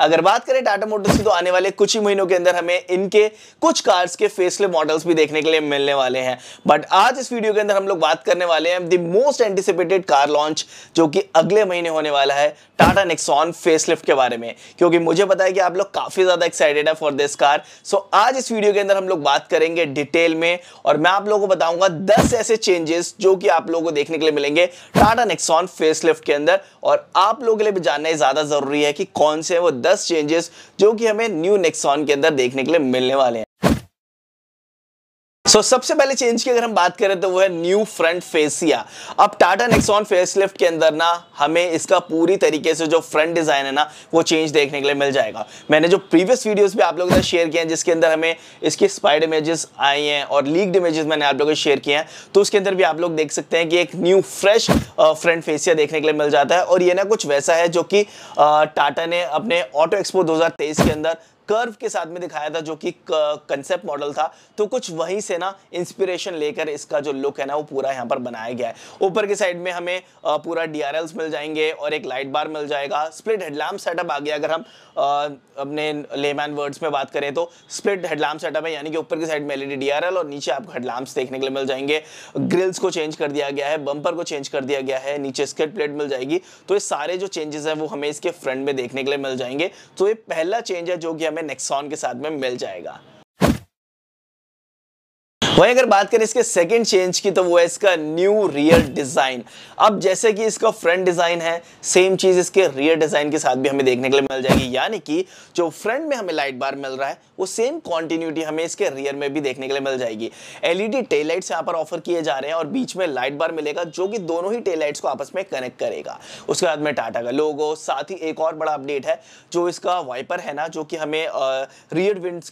अगर बात करें टाटा मोटर्स की तो आने वाले कुछ ही महीनों के अंदर हमें इनके कुछ कार्स के फेसले मॉडल्स भी देखने के लिए मिलने वाले हैं बट आज इस वीडियो के अंदर हम लोग बात करने वाले हैं the most anticipated car launch जो कि अगले महीने होने वाला है टाटा नेक्सॉन फेसलिफ्ट के बारे में क्योंकि मुझे पता है कि आप लोग काफी ज्यादा एक्साइटेड है फॉर दिस कार सो आज इस वीडियो के अंदर हम लोग बात करेंगे डिटेल में और मैं आप लोगों को बताऊंगा दस ऐसे चेंजेस जो कि आप लोगों को देखने के लिए मिलेंगे टाटा नेक्सॉन फेसलिफ्ट के अंदर और आप लोगों के लिए भी जानना ज्यादा जरूरी है कि कौन से वो दस दस चेंजेस जो कि हमें न्यू नेक्सॉन के अंदर देखने के लिए मिलने वाले हैं सो so, सबसे पहले चेंज की अगर हम बात करें तो वो है न्यू फ्रंट फेसिया अब टाटा नेक्सॉन फेसलिफ्ट के अंदर ना हमें इसका पूरी तरीके से जो फ्रंट डिजाइन है ना वो चेंज देखने के लिए मिल जाएगा मैंने जो प्रीवियस वीडियोस भी आप लोगों के साथ शेयर किए हैं जिसके अंदर हमें इसकी स्पाइड इमेजेस आई हैं और लीकड इमेजेस मैंने आप लोगों को शेयर किए हैं तो उसके अंदर भी आप लोग देख सकते हैं कि एक न्यू फ्रेश फ्रंट फेसिया देखने के लिए मिल जाता है और ये ना कुछ वैसा है जो कि टाटा ने अपने ऑटो एक्सपो दो के अंदर कर्व के साथ में दिखाया था जो कि कंसेप्ट मॉडल था तो कुछ वहीं से ना इंस्पिरेशन लेकर इसका जो लुक है ना वो पूरा यहाँ पर बनाया गया है ऊपर की साइड में हमें पूरा डी मिल जाएंगे और एक लाइट बार मिल जाएगा स्प्लिट हेडलैम्प सेटअप आ गया अगर हम अपने लेमैन वर्ड्स में बात करें तो स्प्लिट हेडलैम्प सेटअप है यानी कि ऊपर की साइड में एलईडी डीआरएल और नीचे आपको हेडलैम्प्स देखने के लिए मिल जाएंगे ग्रिल्स को चेंज कर दिया गया है बम्पर को चेंज कर दिया गया है नीचे स्कर्ट प्लेट मिल जाएगी तो ये सारे जो चेंजेस है वो हमें इसके फ्रंट में देखने के लिए मिल जाएंगे तो ये पहला चेंज है जो कि हमें में नेक्सॉन के साथ में मिल जाएगा वहीं अगर बात करें इसके सेकंड चेंज की तो वो है इसका न्यू रियर डिजाइन अब जैसे कि इसका फ्रंट डिजाइन है सेम चीज इसके रियर डिजाइन के साथ भी हमें देखने के लिए मिल जाएगी यानी कि जो फ्रंट में हमें लाइट बार मिल रहा है वो सेम कॉन्टिन्यूटी हमें इसके रियर में भी देखने के लिए मिल जाएगी एलईडी टेल लाइट यहाँ पर ऑफर किए जा रहे हैं और बीच में लाइट बार मिलेगा जो कि दोनों ही टेल लाइट्स को आपस में कनेक्ट करेगा उसके बाद में टाटा का लोगो साथ ही एक और बड़ा अपडेट है जो इसका वाइपर है ना जो कि हमें रियर विंड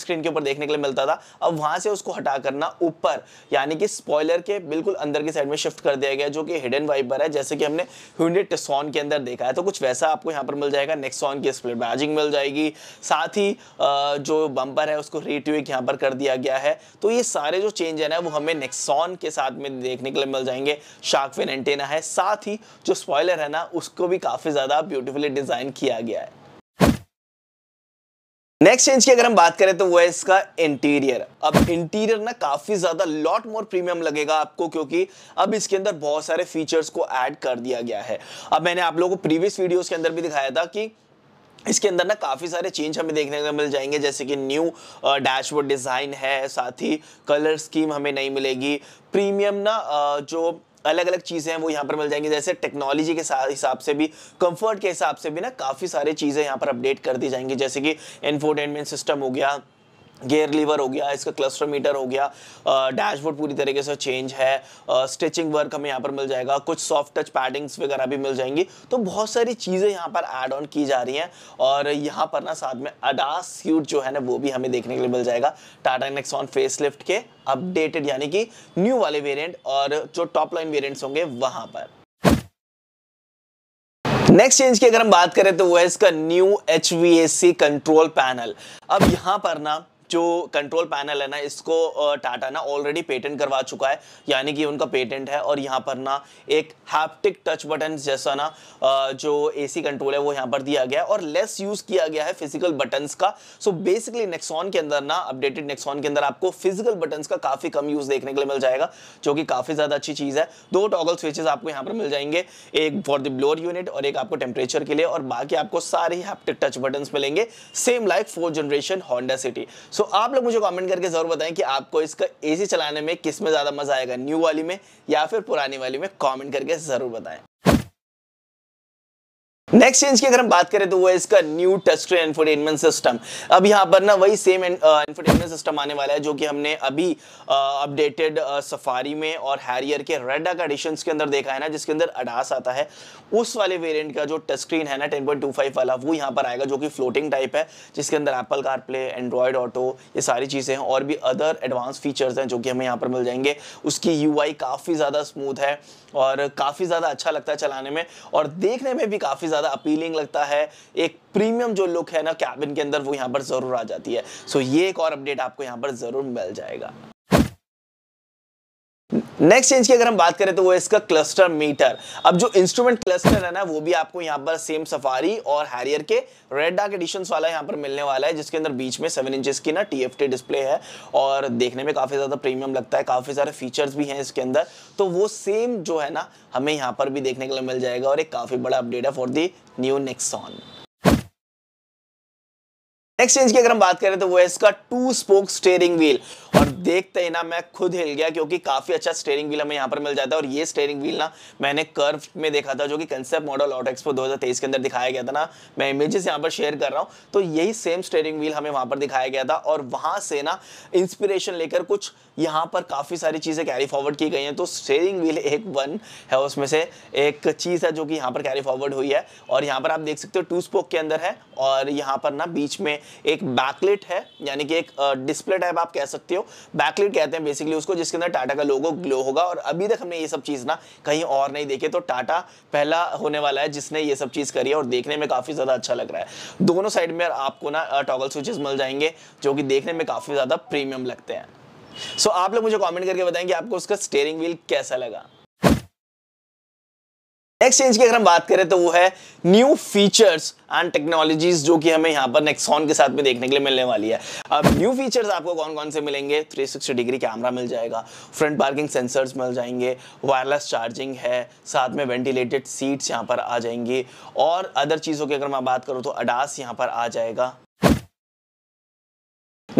स्क्रीन के ऊपर देखने के लिए मिलता था अब वहां से उसको हटा क्या करना ऊपर यानी कि स्पॉयलर के बिल्कुल अंदर की साइड में शिफ्ट कर दिया गया जो कि हिडन वाइपर है जैसे कि हमने ह्यूंडे टेसॉन के अंदर देखा है तो कुछ वैसा आपको यहाँ पर मिल जाएगा नेक्सॉन की स्प्लिट बैजिंग मिल जाएगी साथ ही जो बम्पर है उसको रीट्यूक यहाँ पर कर दिया गया है तो ये सारे जो चेंज है ना वो हमें नेक्सॉन के साथ में देखने के लिए मिल जाएंगे शार्कफिन एंटेना है साथ ही जो स्पॉयलर है ना उसको भी काफ़ी ज़्यादा ब्यूटिफुली डिज़ाइन किया गया है नेक्स्ट चेंज की अगर हम बात करें तो वो है इसका इंटीरियर अब इंटीरियर ना काफी ज्यादा लॉट मोर प्रीमियम लगेगा आपको क्योंकि अब इसके अंदर बहुत सारे फीचर्स को ऐड कर दिया गया है अब मैंने आप लोगों को प्रीवियस वीडियोस के अंदर भी दिखाया था कि इसके अंदर ना काफ़ी सारे चेंज हमें देखने को मिल जाएंगे जैसे कि न्यू डैशबोर्ड डिज़ाइन है साथ ही कलर स्कीम हमें नहीं मिलेगी प्रीमियम ना जो अलग अलग चीज़ें हैं वो यहाँ पर मिल जाएंगी जैसे टेक्नोलॉजी के हिसाब से भी कंफर्ट के हिसाब से भी ना काफ़ी सारी चीज़ें यहाँ पर अपडेट कर दी जाएंगी जैसे कि इन्फोटेनमेंट सिस्टम हो गया गेयर लीवर हो गया इसका क्लस्टर मीटर हो गया डैशबोर्ड पूरी तरीके से चेंज है स्टिचिंग वर्क हमें यहाँ पर मिल जाएगा कुछ सॉफ्ट टच पैडिंग्स वगैरह भी मिल जाएंगी तो बहुत सारी चीज़ें यहाँ पर ऐड ऑन की जा रही हैं और यहाँ पर ना साथ में अडास सूट जो है ना वो भी हमें देखने के लिए मिल जाएगा टाटा नेक्सॉन फेस के अपडेटेड यानी कि न्यू वाले वेरियंट और जो टॉप लाइन वेरियंट्स होंगे वहाँ पर नेक्स्ट चेंज की अगर हम बात करें तो वो है इसका न्यू एच कंट्रोल पैनल अब यहाँ पर ना जो कंट्रोल पैनल है ना इसको टाटा ना ऑलरेडी पेटेंट करवा चुका है यानी कि उनका पेटेंट है और यहाँ पर ना एक हैप्टिक टच बटन जैसा ना जो एसी कंट्रोल है वो यहाँ पर दिया गया है और लेस यूज़ किया गया है फिजिकल बटन्स का सो बेसिकली नेक्सॉन के अंदर ना अपडेटेड नेक्सॉन के अंदर आपको फिजिकल बटन्स का काफ़ी कम यूज़ देखने के लिए मिल जाएगा जो कि काफ़ी ज़्यादा अच्छी चीज़ है दो टॉगल स्विचेज आपको यहाँ पर मिल जाएंगे एक फॉर द ब्लोअर यूनिट और एक आपको टेम्परेचर के लिए और बाकी आपको सारे हैप्टिक टच बटन्स मिलेंगे same like fourth generation Honda City so so, आप लोग मुझे कमेंट करके ज़रूर बताएं कि आपको इसका एसी चलाने में किस में ज़्यादा मज़ा आएगा न्यू वाली में या फिर पुरानी वाली में कमेंट करके ज़रूर बताएं नेक्स्ट चेंज की अगर हम बात करें तो वो है इसका new touch screen infotainment system अब यहाँ पर ना वही सेम इन्फोटेनमेंट सिस्टम आने वाला है जो कि हमने अभी अपडेटेड uh, सफारी uh, में और हैरियर के रेडा का के अंदर देखा है ना जिसके अंदर अडास आता है उस वाले वेरियंट का जो टच स्क्रीन है ना टेन वाला वो यहाँ पर आएगा जो कि फ्लोटिंग टाइप है जिसके अंदर एप्पल कारप्ले एंड्रॉयड ऑटो ये सारी चीज़ें हैं और भी अदर एडवांस फीचर्स हैं जो कि हमें यहाँ पर मिल जाएंगे उसकी यू काफ़ी ज़्यादा स्मूथ है और काफ़ी ज़्यादा अच्छा लगता है चलाने में और देखने में भी काफ़ी ज़्यादा अपीलिंग लगता है एक प्रीमियम जो लुक है ना कैबिन के अंदर वो यहाँ पर ज़रूर आ जाती है सो so, ये एक और अपडेट आपको यहाँ पर ज़रूर मिल जाएगा नेक्स्ट चेंज की अगर हम बात करें तो वो इसका क्लस्टर मीटर अब जो इंस्ट्रूमेंट क्लस्टर है ना वो भी आपको यहाँ पर सेम सफारी और हैरियर के रेड डार्क एडिशन वाला यहाँ पर मिलने वाला है जिसके अंदर बीच में सेवन इंचेस की ना टी डिस्प्ले है और देखने में काफी ज्यादा प्रीमियम लगता है काफी सारे फीचर्स भी हैं इसके अंदर तो वो सेम जो है ना हमें यहाँ पर भी देखने के लिए मिल जाएगा और एक काफी बड़ा अपडेट है for the new Nexon next change की अगर हम बात करें तो वो है इसका टू स्पोक स्टेयरिंग व्हील और देखते ही ना मैं खुद हिल गया क्योंकि काफी अच्छा स्टेयरिंग व्हील हमें यहाँ पर मिल जाता है और ये स्टेयरिंग व्हील ना मैंने कर्व में देखा था जो कि कंसेप्ट मॉडल ऑटो एक्सपो 2023 के अंदर दिखाया गया था ना मैं इमेजेस यहाँ पर शेयर कर रहा हूँ तो यही सेम स्टेयरिंग व्हील हमें वहाँ पर दिखाया गया था और वहाँ से ना इंस्पिरेशन लेकर कुछ यहाँ पर काफ़ी सारी चीज़ें कैरी फॉरवर्ड की गई हैं तो स्टेयरिंग व्हील एक वन है उसमें से एक चीज़ है जो कि यहाँ पर कैरी फॉरवर्ड हुई है और यहाँ पर आप देख सकते हो टू स्पोक के अंदर है और यहाँ पर ना बीच में एक बैकलिट है यानी कि एक डिस्प्ले टाइप आप कह सकते हो बैकलिट कहते हैं बेसिकली उसको जिसके अंदर टाटा का लोगो ग्लो होगा और अभी तक हमने ये सब चीज़ ना कहीं और नहीं देखे तो टाटा पहला होने वाला है जिसने ये सब चीज़ करी है और देखने में काफ़ी ज़्यादा अच्छा लग रहा है दोनों साइड में आपको ना टॉगल स्विचेस मिल जाएंगे जो कि देखने में काफ़ी ज़्यादा प्रीमियम लगते हैं सो so, आप लोग मुझे कमेंट करके बताएं कि आपको उसका स्टेयरिंग व्हील कैसा लगा नेक्स्ट चेंज की अगर हम बात करें तो वो है न्यू फीचर्स एंड टेक्नोलॉजीज जो कि हमें यहाँ पर नेक्सॉन के साथ में देखने के लिए मिलने वाली है अब न्यू फीचर्स आपको कौन कौन से मिलेंगे 360 डिग्री कैमरा मिल जाएगा फ्रंट पार्किंग सेंसर्स मिल जाएंगे वायरलेस चार्जिंग है साथ में वेंटिलेटेड सीट्स यहाँ पर आ जाएंगी और अदर चीज़ों की अगर मैं बात करूँ तो अडास यहाँ पर आ जाएगा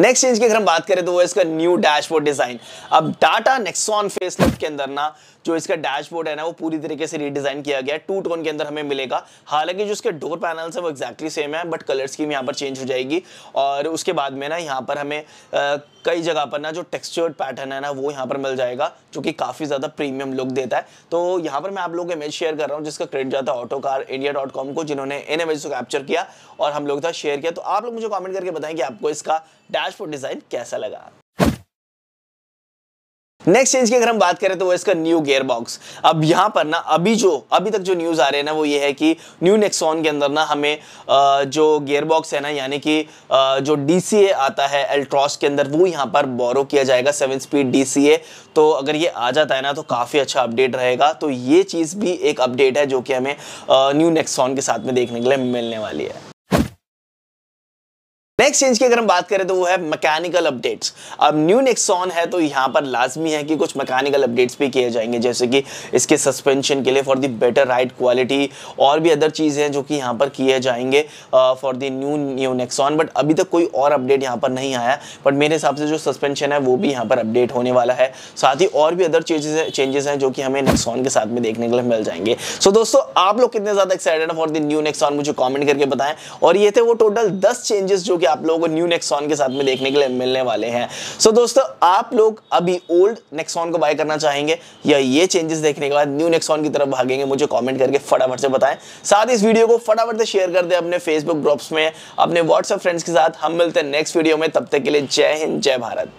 नेक्स्ट चेंज की अगर हम बात करें तो वो इसका न्यू डैशबोर्ड डिजाइन अब टाटा नेक्सॉन फेसलिफ्ट के अंदर ना जो इसका डैशबोर्ड है ना वो पूरी तरीके से रीडिजाइन किया गया है टू टोन के अंदर हमें मिलेगा हालांकि जो उसके डोर पैनल्स है वो एक्जैक्टली सेम है बट कलर स्कीम यहाँ पर चेंज हो जाएगी और उसके बाद में ना यहाँ पर हमें आ, कई जगह पर ना जो टेक्सचर्ड पैटर्न है ना वो यहाँ पर मिल जाएगा जो कि काफ़ी ज़्यादा प्रीमियम लुक देता है तो यहाँ पर मैं आप लोग इमेज शेयर कर रहा हूँ जिसका क्रेडिट जाता है auto car India dot com को जिन्होंने इन इमेज को कैप्चर किया और हम लोग था शेयर किया तो आप लोग मुझे कॉमेंट करके बताएं कि आपको इसका डैशबोर्ड डिज़ाइन कैसा लगा नेक्स्ट चेंज की अगर हम बात करें तो वो इसका न्यू गेयर बॉक्स अब यहाँ पर ना अभी जो अभी तक जो न्यूज़ आ रहे हैं ना वो ये है कि न्यू नेक्सॉन के अंदर ना हमें जो गेयर बॉक्स है ना यानी कि जो डी आता है एल्ट्रॉस के अंदर वो यहाँ पर बोरो किया जाएगा सेवन स्पीड डी तो अगर ये आ जाता है ना तो काफ़ी अच्छा अपडेट रहेगा तो ये चीज़ भी एक अपडेट है जो कि हमें न्यू नेक्सॉन के साथ में देखने के लिए मिलने वाली है नेक्स्ट चेंज की अगर हम बात करें तो वो है मैकेनिकल अपडेट्स अब न्यू नेक्सॉन है तो यहाँ पर लाजमी है कि कुछ मैकेनिकल अपडेट्स भी किए जाएंगे जैसे कि इसके सस्पेंशन के लिए for the better ride quality और भी अदर चीज़ें जो कि यहाँ पर किए जाएंगे for the new new Nexon but अभी तक कोई और अपडेट यहाँ पर नहीं आया बट मेरे हिसाब से जो सस्पेंशन है वो भी यहाँ पर अपडेट होने वाला है साथ ही और भी अदर चेंजेस चेंजेस हैं जो कि हमें नेक्सॉन के साथ में देखने के लिए मिल जाएंगे सो so, दोस्तों आप लोग कितने ज़्यादा excited for the new Nexon मुझे कॉमेंट करके बताएं और ये थे वो टोटल दस चेंजेस जो कि आप लोगों को न्यू नेक्सॉन के साथ में देखने के लिए मिलने वाले हैं सो so, दोस्तों आप लोग अभी ओल्ड नेक्सॉन को बाय करना चाहेंगे या ये चेंजेस देखने के बाद न्यू नेक्सॉन की तरफ भागेंगे मुझे कॉमेंट करके फटाफट से बताएं साथ इस वीडियो को फटाफट से शेयर कर दे अपने फेसबुक ग्रुप्स में अपने व्हाट्सएप फ्रेंड्स के साथ हम मिलते हैं नेक्स्ट वीडियो में तब तक के लिए जय हिंद जय भारत